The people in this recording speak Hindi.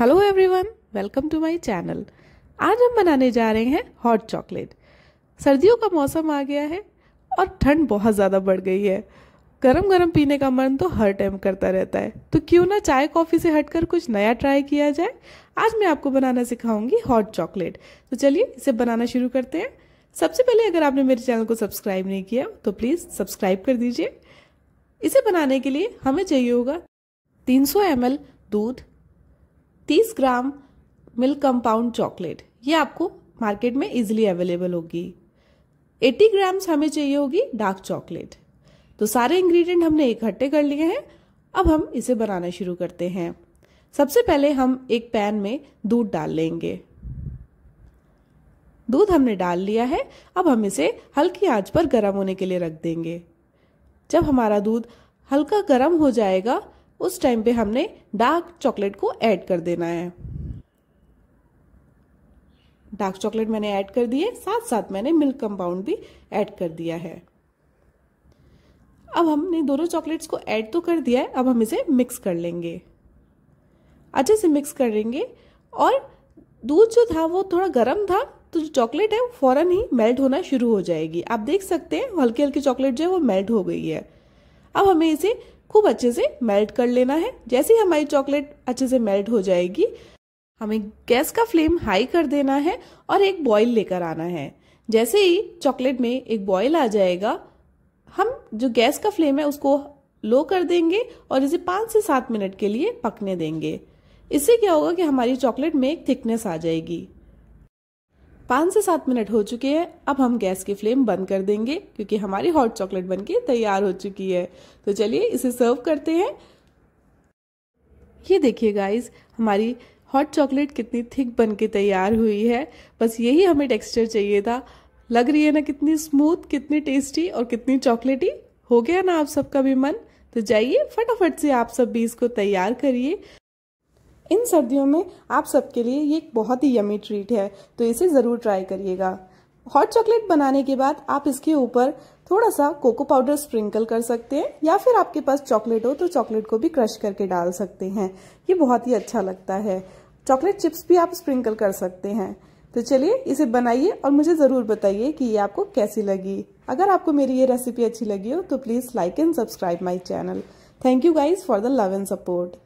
hello everyone welcome to my channel आज हम बनाने जा रहे हैं हॉट चॉकलेट सर्दियों का मौसम आ गया है और ठंड बहुत ज़्यादा बढ़ गई है गरम गरम पीने का मन तो हर टाइम करता रहता है तो क्यों ना चाय कॉफ़ी से हटकर कुछ नया ट्राई किया जाए आज मैं आपको बनाना सिखाऊंगी हॉट चॉकलेट तो चलिए इसे बनाना शुरू करते हैं सबसे पहले अगर आपने मेरे चैनल को सब्सक्राइब नहीं किया तो प्लीज़ सब्सक्राइब कर दीजिए इसे बनाने के लिए हमें चाहिए होगा तीन सौ दूध तीस ग्राम मिल्क कंपाउंड चॉकलेट ये आपको मार्केट में इजिली अवेलेबल होगी एट्टी ग्राम्स हमें चाहिए होगी डार्क चॉकलेट तो सारे इंग्रेडिएंट हमने इकट्ठे कर लिए हैं अब हम इसे बनाना शुरू करते हैं सबसे पहले हम एक पैन में दूध डाल लेंगे दूध हमने डाल लिया है अब हम इसे हल्की आंच पर गर्म होने के लिए रख देंगे जब हमारा दूध हल्का गर्म हो जाएगा उस टाइम पे हमने डार्क चॉकलेट को ऐड कर देना है डार्क चॉकलेट मैंने ऐड कर दिए साथ साथ मैंने मिल्क कंपाउंड भी ऐड कर दिया है अब हमने दोनों चॉकलेट्स को ऐड तो कर दिया है अब हम इसे मिक्स कर लेंगे अच्छे से मिक्स करेंगे और दूध जो था वो थोड़ा गर्म था तो जो चॉकलेट है वो फ़ौरन ही मेल्ट होना शुरू हो जाएगी आप देख सकते हैं हल्की हल्की चॉकलेट जो है वो मेल्ट हो गई है अब हमें इसे खूब अच्छे से मेल्ट कर लेना है जैसे ही हमारी चॉकलेट अच्छे से मेल्ट हो जाएगी हमें गैस का फ्लेम हाई कर देना है और एक बॉइल लेकर आना है जैसे ही चॉकलेट में एक बॉइल आ जाएगा हम जो गैस का फ्लेम है उसको लो कर देंगे और इसे पाँच से सात मिनट के लिए पकने देंगे इससे क्या होगा कि हमारी चॉकलेट में एक थिकनेस आ जाएगी पाँच से सात मिनट हो चुके हैं अब हम गैस की फ्लेम बंद कर देंगे क्योंकि हमारी हॉट चॉकलेट बनके तैयार हो चुकी है तो चलिए इसे सर्व करते हैं ये देखिए गाइस हमारी हॉट चॉकलेट कितनी थिक बन के तैयार हुई है बस यही हमें टेक्सचर चाहिए था लग रही है ना कितनी स्मूथ कितनी टेस्टी और कितनी चॉकलेटी हो गया ना आप सबका भी मन तो जाइए फटाफट से आप सब भी इसको तैयार करिए इन सर्दियों में आप सबके लिए ये एक बहुत ही यमी ट्रीट है तो इसे ज़रूर ट्राई करिएगा हॉट चॉकलेट बनाने के बाद आप इसके ऊपर थोड़ा सा कोको पाउडर स्प्रिंकल कर सकते हैं या फिर आपके पास चॉकलेट हो तो चॉकलेट को भी क्रश करके डाल सकते हैं ये बहुत ही अच्छा लगता है चॉकलेट चिप्स भी आप स्प्रिंकल कर सकते हैं तो चलिए इसे बनाइए और मुझे ज़रूर बताइए कि ये आपको कैसी लगी अगर आपको मेरी ये रेसिपी अच्छी लगी हो तो please like and subscribe my channel thank you guys for the love and support